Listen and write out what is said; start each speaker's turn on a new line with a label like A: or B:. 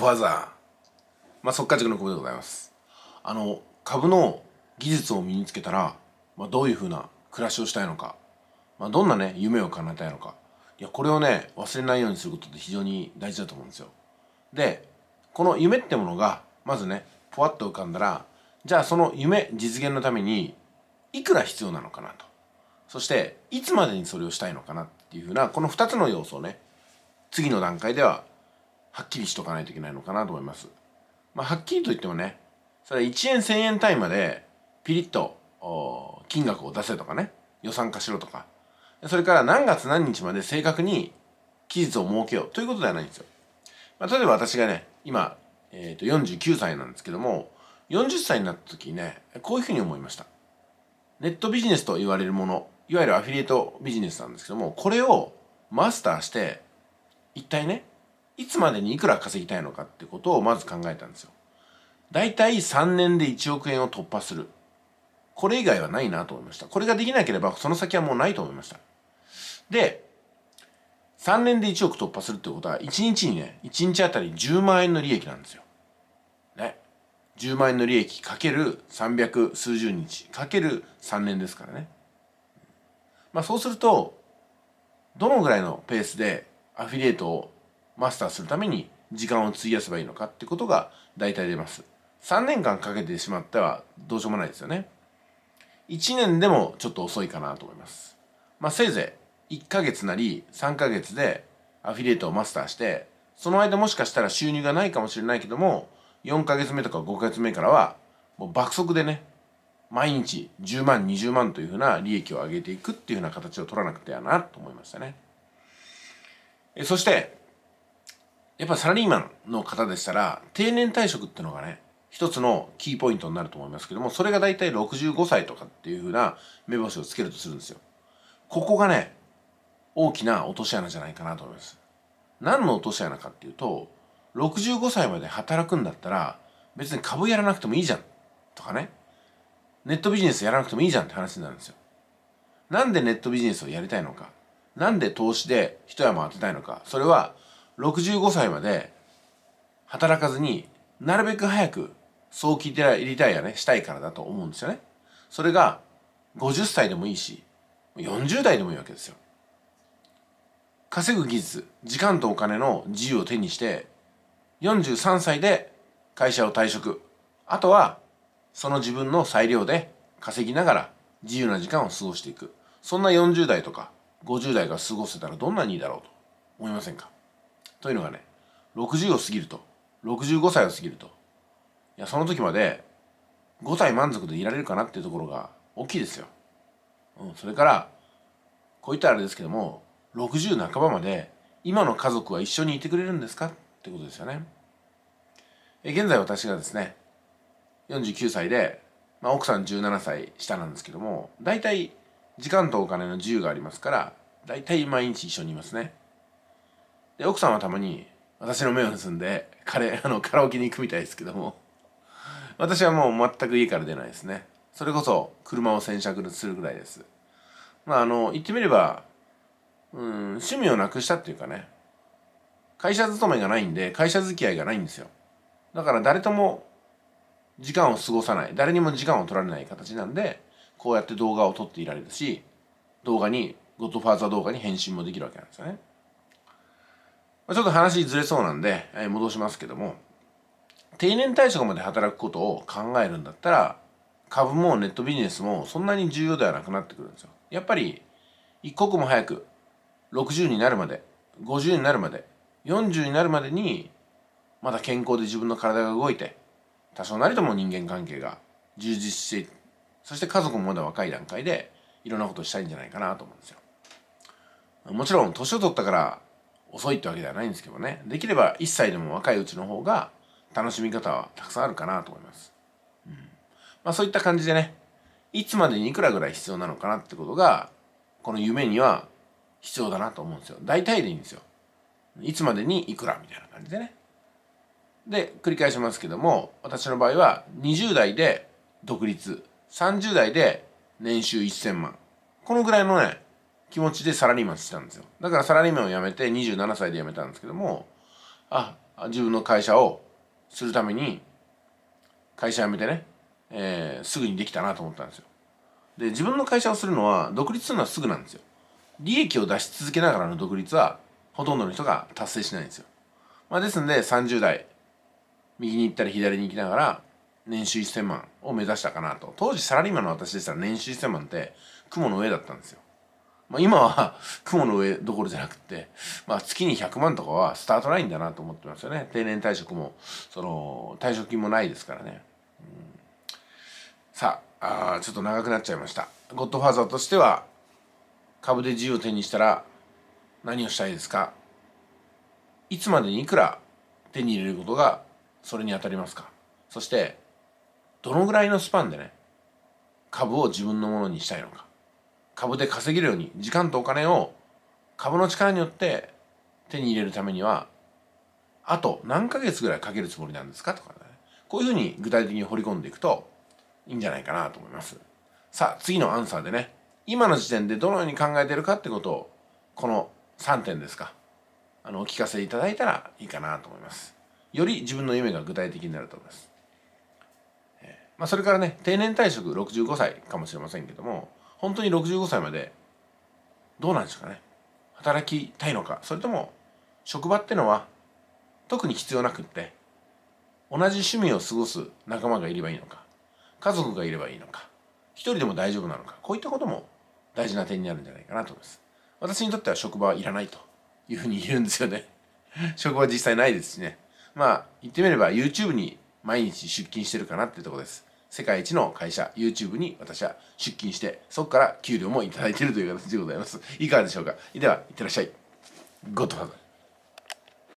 A: ファザー、まあ、速塾の久保でございますあの株の技術を身につけたら、まあ、どういうふうな暮らしをしたいのか、まあ、どんなね夢を叶えたいのかいやこれをね忘れないようにすることって非常に大事だと思うんですよでこの夢ってものがまずねぽわっと浮かんだらじゃあその夢実現のためにいくら必要なのかなとそしていつまでにそれをしたいのかなっていうふうなこの2つの要素をね次の段階でははっきりしとかないといけないのかなと思います。まあ、はっきりと言ってもね、それ1円1000円単位までピリッと金額を出せとかね、予算化しろとか、それから何月何日まで正確に期日を設けようということではないんですよ。まあ、例えば私がね、今、えー、と49歳なんですけども、40歳になった時にね、こういうふうに思いました。ネットビジネスと言われるもの、いわゆるアフィリエイトビジネスなんですけども、これをマスターして、一体ね、いつまでにいくら稼ぎたいのかってことをまず考えたんですよ。だいたい3年で1億円を突破する。これ以外はないなと思いました。これができなければその先はもうないと思いました。で、3年で1億突破するってことは、1日にね、1日あたり10万円の利益なんですよ。ね。10万円の利益かける300数十日かける3年ですからね。まあそうすると、どのぐらいのペースでアフィリエイトをマスターするために時間を費やせばいいのかってことが大体出ます。3年間かけてしまってはどうしようもないですよね。1年でもちょっと遅いかなと思います。まあ、せいぜい1ヶ月なり3ヶ月でアフィリエイトをマスターして、その間もしかしたら収入がないかもしれないけども、4ヶ月目とか5ヶ月目からは、もう爆速でね、毎日10万、20万というふうな利益を上げていくっていうふうな形を取らなくてはなと思いましたね。えそして、やっぱサラリーマンの方でしたら、定年退職っていうのがね、一つのキーポイントになると思いますけども、それが大体65歳とかっていう風な目星をつけるとするんですよ。ここがね、大きな落とし穴じゃないかなと思います。何の落とし穴かっていうと、65歳まで働くんだったら、別に株やらなくてもいいじゃん。とかね。ネットビジネスやらなくてもいいじゃんって話になるんですよ。なんでネットビジネスをやりたいのか。なんで投資で一山当てたいのか。それは、65歳まで働かずになるべく早く早期リタイアねしたいからだと思うんですよね。それが50歳でもいいし40代でもいいわけですよ。稼ぐ技術時間とお金の自由を手にして43歳で会社を退職あとはその自分の裁量で稼ぎながら自由な時間を過ごしていくそんな40代とか50代が過ごせたらどんなにいいだろうと思いませんかというのがね60を過ぎると65歳を過ぎるといやその時まで5歳満足でいられるかなっていうところが大きいですよ。うん、それからこういったあれですけども60半ばまで今の家族は一緒にいてくれるんですかってことですよね。え現在私がですね49歳で、まあ、奥さん17歳下なんですけども大体時間とお金の自由がありますから大体毎日一緒にいますね。で奥さんはたまに私の目を盗んでカレ あのカラオケに行くみたいですけども私はもう全く家から出ないですねそれこそ車を洗車するぐらいですまああの言ってみればうん趣味をなくしたっていうかね会社勤めがないんで会社付き合いがないんですよだから誰とも時間を過ごさない誰にも時間を取られない形なんでこうやって動画を撮っていられるし動画にゴッドファーザー動画に返信もできるわけなんですよねちょっと話ずれそうなんで、えー、戻しますけども、定年退職まで働くことを考えるんだったら、株もネットビジネスもそんなに重要ではなくなってくるんですよ。やっぱり、一刻も早く、60になるまで、50になるまで、40になるまでに、まだ健康で自分の体が動いて、多少なりとも人間関係が充実して、そして家族もまだ若い段階で、いろんなことしたいんじゃないかなと思うんですよ。もちろん、年を取ったから、遅いってわけではないんですけどねできれば1歳でも若いうちの方が楽しみ方はたくさんあるかなと思います、うんまあ、そういった感じでねいつまでにいくらぐらい必要なのかなってことがこの夢には必要だなと思うんですよ大体でいいんですよいつまでにいくらみたいな感じでねで繰り返しますけども私の場合は20代で独立30代で年収1000万このぐらいのね気持ちでサラリーマンしてたんですよだからサラリーマンを辞めて27歳で辞めたんですけどもあ自分の会社をするために会社辞めてね、えー、すぐにできたなと思ったんですよで自分の会社をするのは独立するのはすぐなんですよ利益を出し続けながらの独立はほとんどの人が達成しないんですよ、まあ、ですので30代右に行ったり左に行きながら年収1000万を目指したかなと当時サラリーマンの私でしたら年収1000万って雲の上だったんですよまあ、今は雲の上どころじゃなくて、まあ、月に100万とかはスタートラインだなと思ってますよね定年退職もその退職金もないですからね、うん、さああちょっと長くなっちゃいましたゴッドファーザーとしては株で自由を手にしたら何をしたいですかいつまでにいくら手に入れることがそれに当たりますかそしてどのぐらいのスパンでね株を自分のものにしたいのか株で稼げるように時間とお金を株の力によって手に入れるためにはあと何ヶ月ぐらいかけるつもりなんですかとかねこういうふうに具体的に掘り込んでいくといいんじゃないかなと思いますさあ次のアンサーでね今の時点でどのように考えてるかってことをこの3点ですかあのお聞かせいただいたらいいかなと思いますより自分の夢が具体的になると思います、えー、まあ、それからね定年退職65歳かもしれませんけども本当に65歳までどうなんですかね働きたいのかそれとも職場ってのは特に必要なくって同じ趣味を過ごす仲間がいればいいのか家族がいればいいのか一人でも大丈夫なのかこういったことも大事な点になるんじゃないかなと思います私にとっては職場はいらないというふうに言うんですよね 職場は実際ないですしねまあ言ってみれば YouTube に毎日出勤してるかなってとこです世界一の会社 YouTube に私は出勤してそこから給料もいただいているという形でございますいかがでしょうかではいってらっしゃいゴッドファーザー